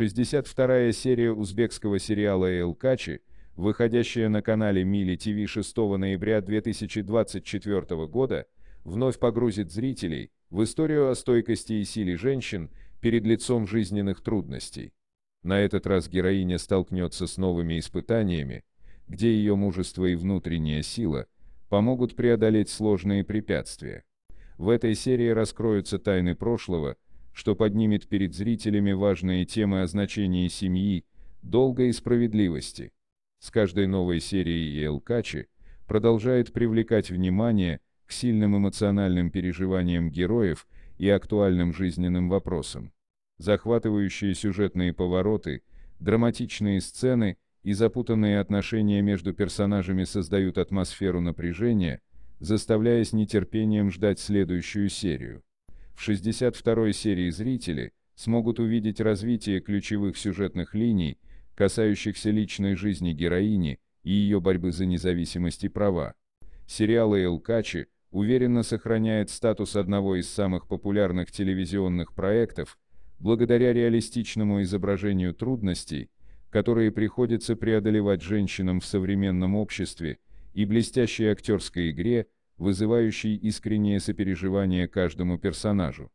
62-я серия узбекского сериала «Элкачи», выходящая на канале Мили ТВ 6 ноября 2024 года, вновь погрузит зрителей в историю о стойкости и силе женщин перед лицом жизненных трудностей. На этот раз героиня столкнется с новыми испытаниями, где ее мужество и внутренняя сила помогут преодолеть сложные препятствия. В этой серии раскроются тайны прошлого – что поднимет перед зрителями важные темы о значении семьи, долга и справедливости. С каждой новой серией Елкачи продолжает привлекать внимание к сильным эмоциональным переживаниям героев и актуальным жизненным вопросам. Захватывающие сюжетные повороты, драматичные сцены и запутанные отношения между персонажами создают атмосферу напряжения, заставляя с нетерпением ждать следующую серию. В 62-й серии зрители смогут увидеть развитие ключевых сюжетных линий, касающихся личной жизни героини и ее борьбы за независимость и права. Сериал Качи уверенно сохраняет статус одного из самых популярных телевизионных проектов благодаря реалистичному изображению трудностей, которые приходится преодолевать женщинам в современном обществе, и блестящей актерской игре, вызывающий искреннее сопереживание каждому персонажу.